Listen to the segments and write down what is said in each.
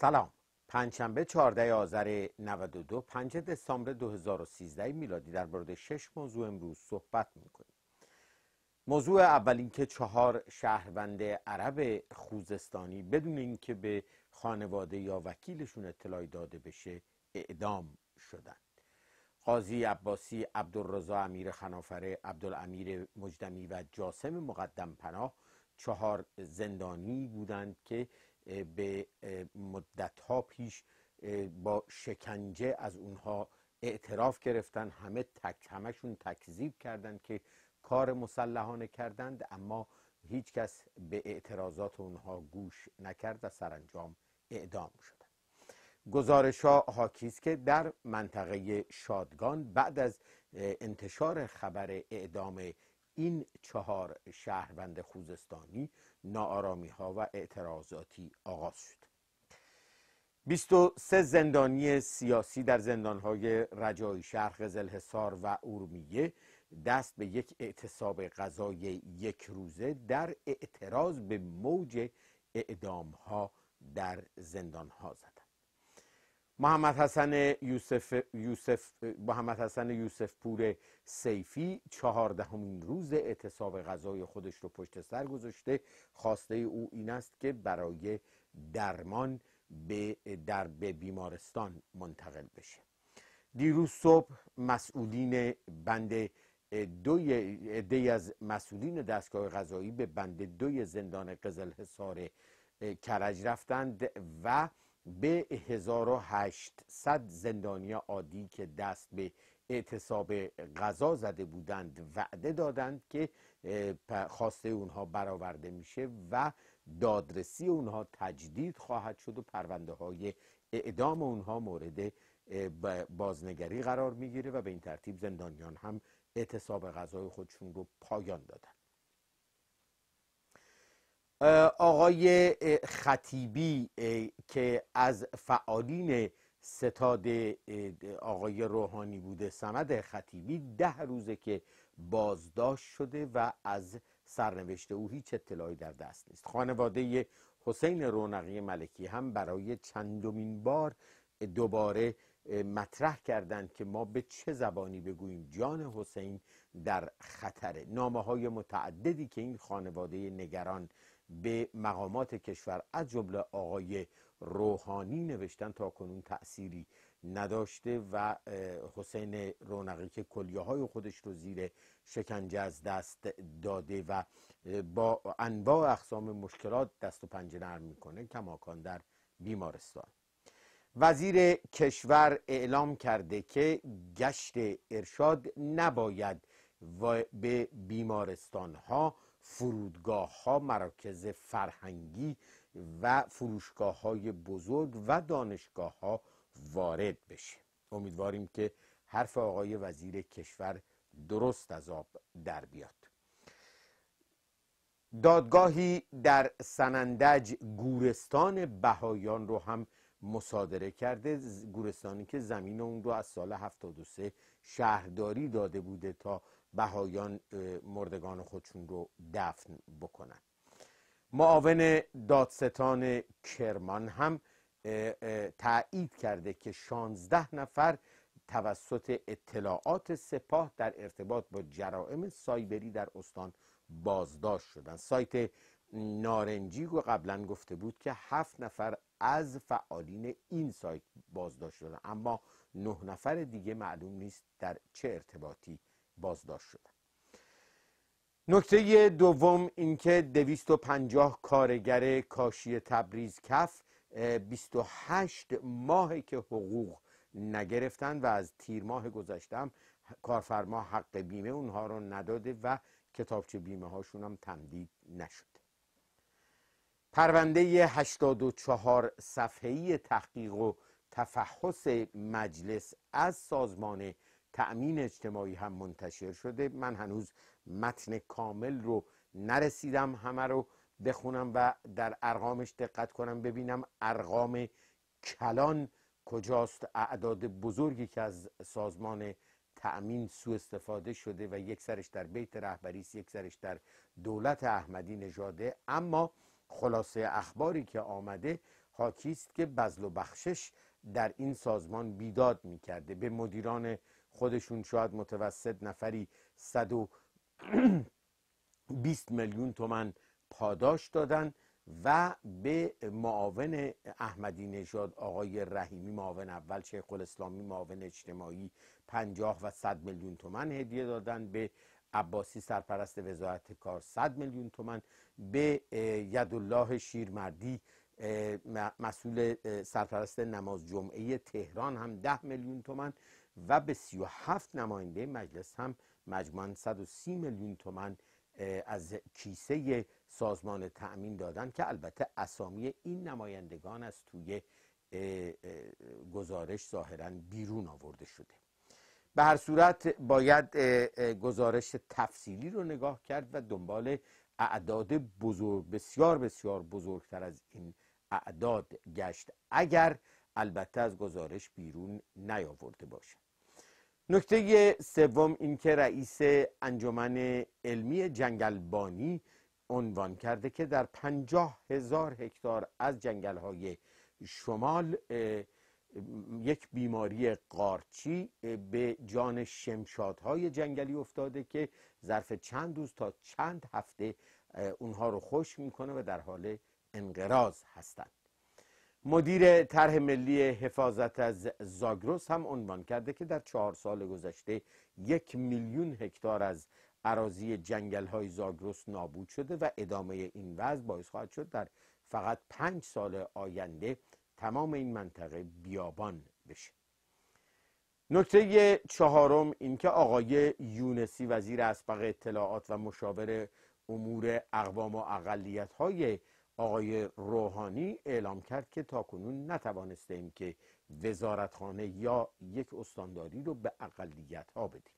سلام پنجشنبه 14 آذر 92 5 دسامبر 2013 میلادی در مورد شش موضوع امروز صحبت میکنیم موضوع اول اینکه چهار شهروند عرب خوزستانی بدون اینکه به خانواده یا وکیلشون اطلاع داده بشه اعدام شدند قاضی عباسی عبدالرضا امیر خنافره عبدالامیر مجدمی و جاسم مقدم پناه چهار زندانی بودند که به مدت ها پیش با شکنجه از اونها اعتراف گرفتن همه تک همشون تکذیب کردند که کار مسلحانه کردند اما هیچ کس به اعتراضات اونها گوش نکرد و سرانجام اعدام شدن گزارش ها حاکیز که در منطقه شادگان بعد از انتشار خبر اعدام این چهار شهروند خوزستانی ناآرامی ها و اعتراضاتی آغاز شد 23 زندانی سیاسی در زندانهای رجای شهر قزلحصار و ارومیه دست به یک اعتصاب غذای یک روزه در اعتراض به موج اعدام ها در زندان ها محمد حسن یوسف, یوسف, محمد حسن یوسف پور سیفی چهاردهمین روز اعتصاب غذای خودش رو پشت سر گذاشته خواسته او این است که برای درمان به بیمارستان منتقل بشه دیروز صبح مسئولین بند دوی دی از مسئولین دستگاه غذایی به بند دوی زندان قزل حصار کرج رفتند و به 1800 زندانی عادی که دست به اعتصاب غذا زده بودند وعده دادند که خواسته اونها برآورده میشه و دادرسی اونها تجدید خواهد شد و پرونده های اعدام اونها مورد بازنگری قرار میگیره و به این ترتیب زندانیان هم اعتصاب غذای خودشون رو پایان دادند آقای خطیبی که از فعالین ستاد آقای روحانی بوده سند خطیبی ده روزه که بازداشت شده و از سرنوشت او هیچ اطلاعی در دست نیست خانواده حسین رونقی ملکی هم برای چندمین بار دوباره مطرح کردند که ما به چه زبانی بگوییم جان حسین در خطره نامه های متعددی که این خانواده نگران به مقامات کشور از جمله آقای روحانی نوشتن تا کنون تأثیری نداشته و حسین رونقی که کلیه های خودش رو زیر شکنجه از دست داده و با انواع اقسام مشکلات دست و پنجه نرم میکنه کماکان در بیمارستان وزیر کشور اعلام کرده که گشت ارشاد نباید به بیمارستان ها فرودگاه ها مراکز فرهنگی و فروشگاه های بزرگ و دانشگاه ها وارد بشه امیدواریم که حرف آقای وزیر کشور درست از آب در بیاد دادگاهی در سنندج گورستان بهایان رو هم مصادره کرده گورستانی که زمین اون رو از سال 73 شهرداری داده بوده تا بهایان مردگان خودشون رو دفن بکنن معاون دادستان کرمان هم تایید کرده که 16 نفر توسط اطلاعات سپاه در ارتباط با جرائم سایبری در استان بازداشت شدن سایت نارنجی رو قبلا گفته بود که هفت نفر از فعالین این سایت بازداشت شدن اما نه نفر دیگه معلوم نیست در چه ارتباطی بازداشت شدن نکته دوم اینکه 250 کارگر کاشی تبریز کف 28 ماهی که حقوق نگرفتن و از تیر ماه گذشتم کارفرما حق بیمه اونها رو نداده و کتابچه بیمه هاشون هم تمدید نشد پرونده 84 صفحه‌ای تحقیق و تفحص مجلس از سازمان تأمین اجتماعی هم منتشر شده من هنوز متن کامل رو نرسیدم همه رو بخونم و در ارقامش دقت کنم ببینم ارقام کلان کجاست اعداد بزرگی که از سازمان تأمین سوء استفاده شده و یک سرش در بیت رهبری است یک سرش در دولت احمدی نژاده اما خلاصه اخباری که آمده حاکی است که بزل و بخشش در این سازمان بیداد کرده به مدیران خودشون شاید متوسط نفری 120 میلیون تومن پاداش دادن و به معاون احمدی نژاد آقای رحیمی معاون اول شیخ اسلامی معاون اجتماعی 50 و 100 میلیون تومن هدیه دادن به عباسی سرپرست وزارت کار 100 میلیون تومن به الله شیرمردی مسئول سرپرست نماز جمعه تهران هم 10 میلیون تومن و به 37 نماینده مجلس هم مجموعا 130 میلیون تومن از کیسه سازمان تأمین دادن که البته اسامی این نمایندگان از توی گزارش ظاهرا بیرون آورده شده به هر صورت باید گزارش تفصیلی رو نگاه کرد و دنبال اعداد بزرگ بسیار بسیار بزرگتر از این اعداد گشت اگر البته از گزارش بیرون نیاورده باشد نکته سوم اینکه رئیس انجمن علمی جنگلبانی عنوان کرده که در پنجاه هزار هکتار از های شمال یک بیماری قارچی به جان شمشادهای جنگلی افتاده که ظرف چند روز تا چند هفته اونها رو خوش میکنه و در حال انقراض هستند مدیر طرح ملی حفاظت از زاگروس هم عنوان کرده که در چهار سال گذشته یک میلیون هکتار از عراضی جنگل های زاگروس نابود شده و ادامه این وضع باعث خواهد شد در فقط پنج سال آینده تمام این منطقه بیابان بشه نکته چهارم اینکه آقای یونسی وزیر اسبق اطلاعات و مشاور امور اقوام و اقلیت های آقای روحانی اعلام کرد که تاکنون نتوانسته ایم که وزارتخانه یا یک استانداری رو به اقلیت ها بدیم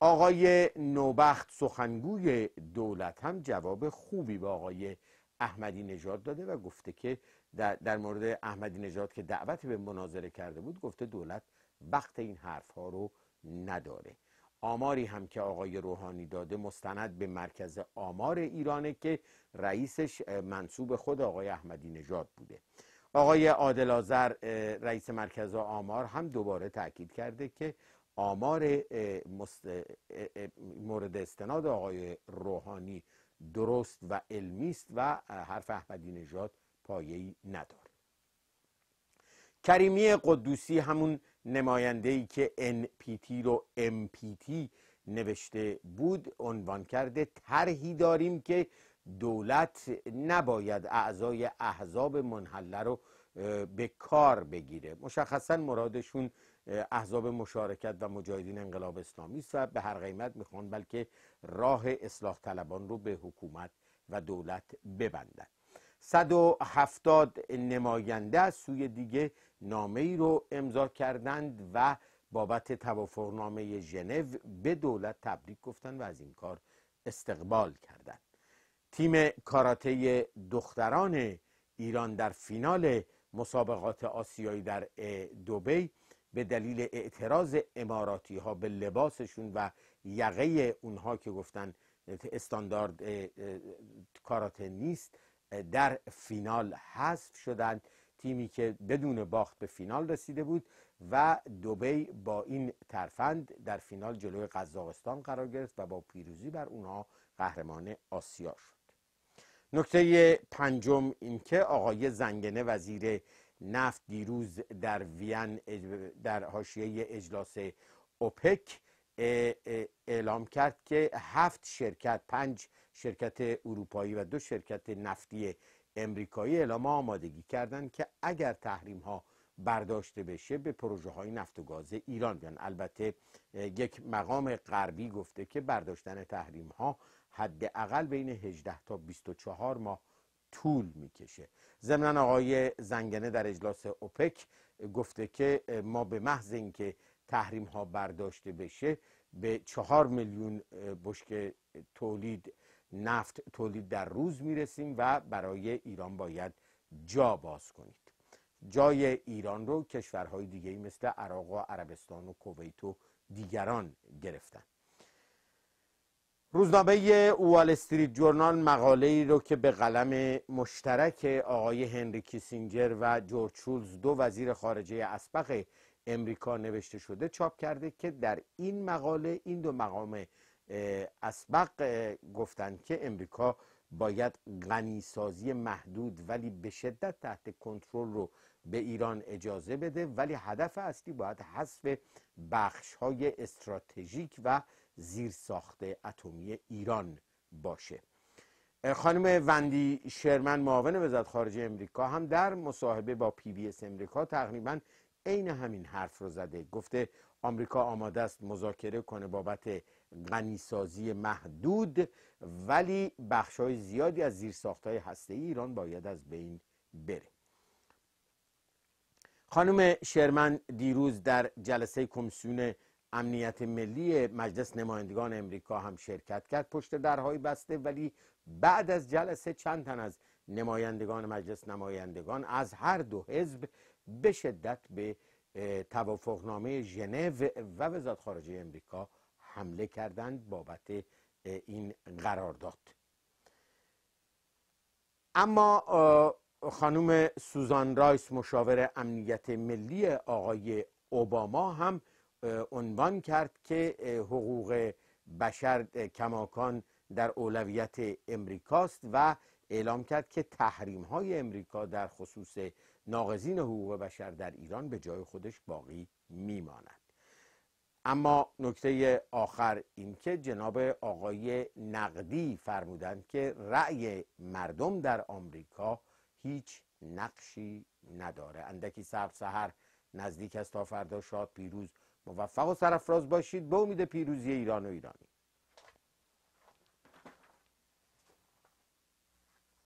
آقای نوبخت سخنگوی دولت هم جواب خوبی به آقای احمدی نژاد داده و گفته که در مورد احمدی نژاد که دعوت به مناظره کرده بود گفته دولت وقت این حرف ها رو نداره آماری هم که آقای روحانی داده مستند به مرکز آمار ایرانه که رئیسش منصوب خود آقای احمدی نژاد بوده آقای عادل آذر رئیس مرکز آمار هم دوباره تاکید کرده که آمار مورد استناد آقای روحانی درست و علمی است و حرف احمدی نژاد پایه‌ای نداره کریمی قدوسی همون نماینده ای که NPT رو MPT نوشته بود عنوان کرده طرحی داریم که دولت نباید اعضای احزاب منحله رو به کار بگیره مشخصا مرادشون احزاب مشارکت و مجاهدین انقلاب اسلامی است و به هر قیمت میخوان بلکه راه اصلاح طلبان رو به حکومت و دولت ببندند 170 نماینده از سوی دیگه نامه ای رو امضا کردند و بابت توافقنامه ژنو به دولت تبریک گفتند و از این کار استقبال کردند تیم کاراته دختران ایران در فینال مسابقات آسیایی در دوبی به دلیل اعتراض اماراتی ها به لباسشون و یقه اونها که گفتن استاندارد کاراته نیست در فینال حذف شدند تیمی که بدون باخت به فینال رسیده بود و دوبی با این ترفند در فینال جلوی قزاقستان قرار گرفت و با پیروزی بر اونها قهرمان آسیا شد نکته پنجم اینکه آقای زنگنه وزیر نفت دیروز در وین در حاشیه اجلاس اوپک اعلام کرد که هفت شرکت پنج شرکت اروپایی و دو شرکت نفتی امریکایی اعلام آمادگی کردند که اگر تحریم ها برداشته بشه به پروژه های نفت و گاز ایران بیان البته یک مقام غربی گفته که برداشتن تحریم ها حداقل بین 18 تا 24 ماه طول میکشه ضمن آقای زنگنه در اجلاس اوپک گفته که ما به محض اینکه تحریم ها برداشته بشه به 4 میلیون بشک تولید نفت تولید در روز میرسیم و برای ایران باید جا باز کنید جای ایران رو کشورهای دیگه مثل عراق و عربستان و کویت و دیگران گرفتن روزنامه وال استریت جورنال مقاله ای رو که به قلم مشترک آقای هنری کیسینجر و جورج شولز دو وزیر خارجه اسبق امریکا نوشته شده چاپ کرده که در این مقاله این دو مقام اسبق گفتند که امریکا باید غنیسازی محدود ولی به شدت تحت کنترل رو به ایران اجازه بده ولی هدف اصلی باید حذف بخش های استراتژیک و زیرساخت اتمی ایران باشه خانم وندی شرمن معاون وزارت خارجه امریکا هم در مصاحبه با پی بی اس امریکا تقریبا عین همین حرف رو زده گفته آمریکا آماده است مذاکره کنه بابت غنیسازی محدود ولی بخش های زیادی از ساخت های هسته ایران باید از بین بره خانم شرمن دیروز در جلسه کمیسیون امنیت ملی مجلس نمایندگان امریکا هم شرکت کرد پشت درهای بسته ولی بعد از جلسه چند تن از نمایندگان مجلس نمایندگان از هر دو حزب به شدت به توافقنامه ژنو و وزارت خارجه امریکا حمله کردند بابت این قرار داد اما خانم سوزان رایس مشاور امنیت ملی آقای اوباما هم عنوان کرد که حقوق بشر کماکان در اولویت امریکاست و اعلام کرد که تحریم های امریکا در خصوص ناقضین حقوق بشر در ایران به جای خودش باقی میماند اما نکته آخر این که جناب آقای نقدی فرمودند که رأی مردم در آمریکا هیچ نقشی نداره اندکی سب سهر نزدیک است تا فردا شاد پیروز موفق و سرفراز باشید به امید پیروزی ایران و ایرانی